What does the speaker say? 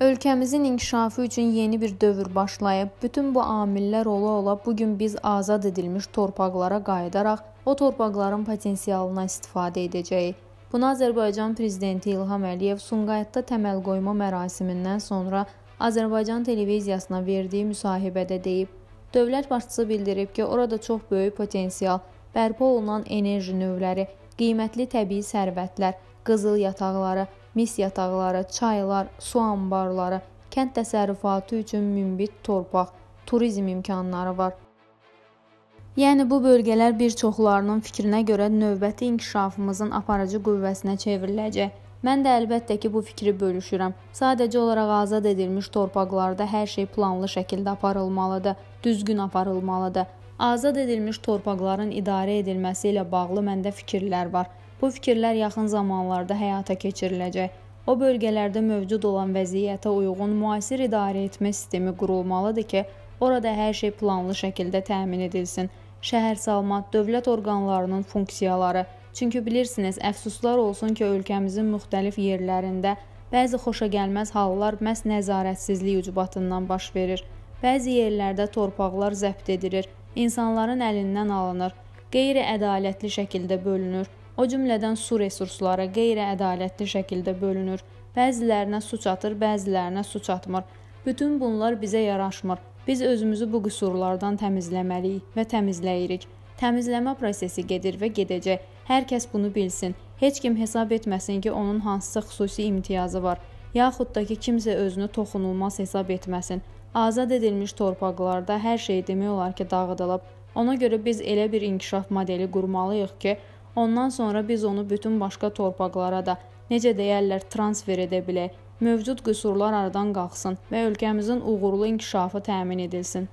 Ölkəmizin inkişafı üçün yeni bir dövr başlayıb. Bütün bu amillər ola-ola bu gün biz azad edilmiş torpaqlara qayıdaraq o torpaqların potensialına istifadə edəcəyik. Bunu Azərbaycan prezidenti İlham Əliyev Sumqayıtda təməl qoyma mərasimindən sonra Azərbaycan televiziyasına verdiyi müsahibədə deyib. Dövlət başçısı bildirib ki, orada çox böyük potensial, bərpa olunan enerji növləri, qiymətli təbii sərvətlər, qızıl yataqları, mis yataqları, çaylar, su anbarları, kənd təsərrüfatı üçün münbit torpaq, turizm imkanları var. Yəni bu bölgələr bir çoxlarının fikrinə görə növbəti inkişafımızın aparıcı qüvvəsinə çevriləcək. Mən də əlbəttə ki, bu fikri bölüşürəm. Sadəcə olaraq azad edilmiş torpaqlarda hər şey planlı şəkildə aparılmalıdır, düzgün aparılmalıdır. Azad edilmiş torpaqların idarə edilməsi ilə bağlı məndə fikirlər var. Bu fikirlər yaxın zamanlarda həyata keçiriləcək. O bölgələrdə mövcud olan vəziyyətə uyğun müasir idarə etmə sistemi qurulmalıdır ki, orada hər şey planlı şəkildə təmin edilsin. Şəhər salma, dövlət orqanlarının funksiyaları. Çünki bilirsiniz, əfsuslar olsun ki, ölkəmizin müxtəlif yerlərində bəzi xoşagəlməz hallar məhz nəzarətsizlik ucbatından baş verir. Bəzi yerlərdə torpaqlar zəbt edilir, insanların əlindən alınır, qeyri-ədalətli şəkildə bölünür. O cümlədən su resursları qeyri-ədalətli şəkildə bölünür. Bəzilərinə su çatır, bəzilərinə su çatmır. Bütün bunlar bizə yaraşmır. Biz özümüzü bu qüsurlardan təmizləməliyik və təmizləyirik. Təmizləmə prosesi gedir və gedəcək. Hər kəs bunu bilsin. Heç kim hesab etməsin ki, onun hansısa xüsusi imtiyazı var, yaxud da ki, kimsə özünü toxunulmaz hesab etməsin. Azad edilmiş torpaqlarda hər şey demək olar ki, dağıdılıb. Ona görə biz elə bir inkişaf modeli qurmalıyıq ki, Ondan sonra biz onu bütün başqa torpaqlara da, necə deyərlər, transfer edə bilək. Mövcud qüsurlar aradan qalxsın və ölkəmizin uğurlu inkişafı təmin edilsin.